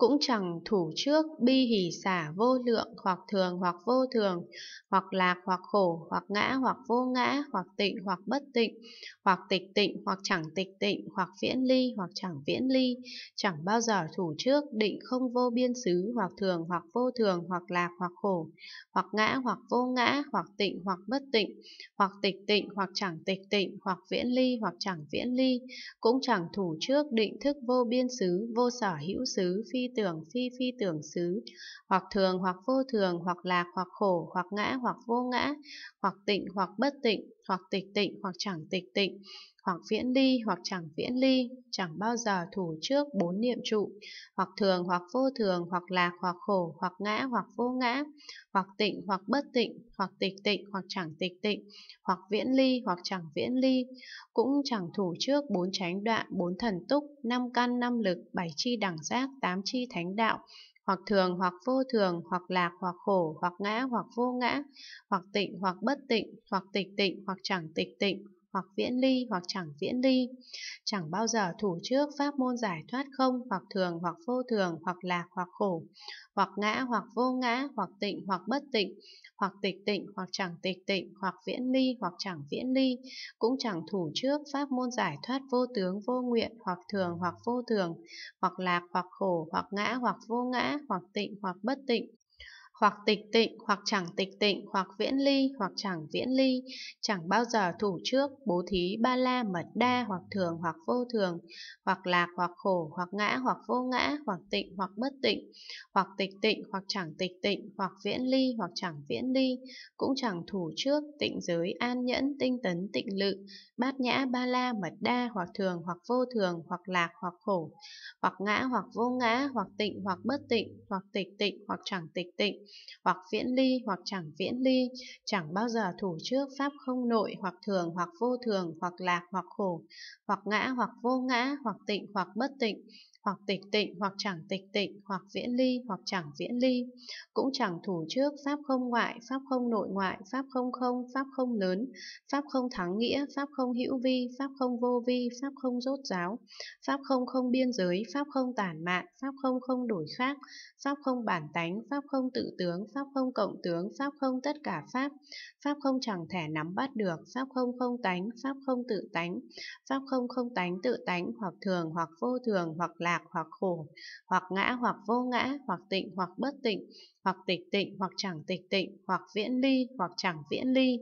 cũng chẳng thủ trước bi hỷ xả vô lượng hoặc thường hoặc vô thường, hoặc lạc hoặc khổ, hoặc ngã hoặc vô ngã, hoặc tịnh hoặc bất tịnh, hoặc tịch tịnh hoặc chẳng tịch tịnh, hoặc viễn ly hoặc chẳng viễn ly, chẳng bao giờ thủ trước định không vô biên xứ, hoặc thường hoặc vô thường, hoặc lạc hoặc khổ, hoặc ngã hoặc vô ngã, hoặc tịnh hoặc bất tịnh, hoặc tịch tịnh hoặc chẳng tịch tịnh, hoặc viễn ly hoặc chẳng viễn ly, cũng chẳng thủ trước định thức vô biên xứ, vô sở hữu xứ, phi tưởng, phi phi tưởng xứ, hoặc thường, hoặc vô thường, hoặc lạc, hoặc khổ, hoặc ngã, hoặc vô ngã, hoặc tịnh, hoặc bất tịnh, hoặc tịch tịnh hoặc chẳng tịch tịnh, hoặc viễn ly hoặc chẳng viễn ly, chẳng bao giờ thủ trước bốn niệm trụ, hoặc thường hoặc vô thường, hoặc lạc hoặc khổ, hoặc ngã hoặc vô ngã, hoặc tịnh hoặc bất tịnh, hoặc tịch tịnh hoặc chẳng tịch tịnh, hoặc viễn ly hoặc chẳng viễn ly, cũng chẳng thủ trước bốn chánh đoạn, bốn thần túc, năm căn năm lực, bảy chi đẳng giác, tám chi thánh đạo, hoặc thường hoặc vô thường, hoặc lạc hoặc khổ, hoặc ngã hoặc vô ngã, hoặc tịnh hoặc bất tịnh, hoặc tịch tịnh hoặc chẳng tịch tịnh, hoặc viễn ly hoặc chẳng viễn ly, chẳng bao giờ thủ trước pháp môn giải thoát không hoặc thường hoặc vô thường hoặc lạc hoặc khổ, hoặc ngã hoặc vô ngã hoặc tịnh hoặc bất tịnh, hoặc tịch tịnh hoặc chẳng tịch tịnh hoặc viễn ly hoặc chẳng viễn ly, cũng chẳng thủ trước pháp môn giải thoát vô tướng vô nguyện hoặc thường hoặc vô thường, hoặc lạc hoặc khổ hoặc ngã hoặc vô ngã hoặc tịnh hoặc bất tịnh, hoặc tịch tịnh, hoặc chẳng tịch tịnh, hoặc viễn ly, hoặc chẳng viễn ly, chẳng bao giờ thủ trước, bố thí, ba la, mật đa, hoặc thường, hoặc vô thường, hoặc lạc, hoặc khổ, hoặc ngã, hoặc vô ngã, hoặc tịnh, hoặc bất tịnh, hoặc tịch tịnh, hoặc chẳng tịch tịnh, hoặc viễn ly, hoặc chẳng viễn ly, cũng chẳng thủ trước, tịnh giới, an nhẫn, tinh tấn, tịnh lự, bát nhã, ba la, mật đa, hoặc thường, hoặc vô thường, hoặc lạc, hoặc khổ, hoặc ngã, hoặc vô ngã, hoặc tịnh, hoặc bất tịnh, hoặc tịch tịnh, hoặc chẳng tịch tịnh, hoặc viễn ly hoặc chẳng viễn ly, chẳng bao giờ thủ trước pháp không nội hoặc thường hoặc vô thường hoặc lạc hoặc khổ, hoặc ngã hoặc vô ngã hoặc tịnh hoặc bất tịnh, hoặc tịch tịnh, hoặc chẳng tịch tịnh, hoặc diễn ly, hoặc chẳng diễn ly, cũng chẳng thủ trước, pháp không ngoại, pháp không nội ngoại, pháp không không, pháp không lớn, pháp không thắng nghĩa, pháp không hữu vi, pháp không vô vi, pháp không rốt ráo pháp không không biên giới, pháp không tản mạn, pháp không không đổi khác, pháp không bản tánh, pháp không tự tướng, pháp không cộng tướng, pháp không tất cả pháp, pháp không chẳng thể nắm bắt được, pháp không không tánh, pháp không tự tánh, pháp không không tánh tự tánh, hoặc thường, hoặc vô thường, hoặc lạc lạc hoặc khổ, hoặc ngã hoặc vô ngã, hoặc tịnh hoặc bất tịnh, hoặc tịch tịnh hoặc chẳng tịch tịnh, hoặc viễn ly hoặc chẳng viễn ly.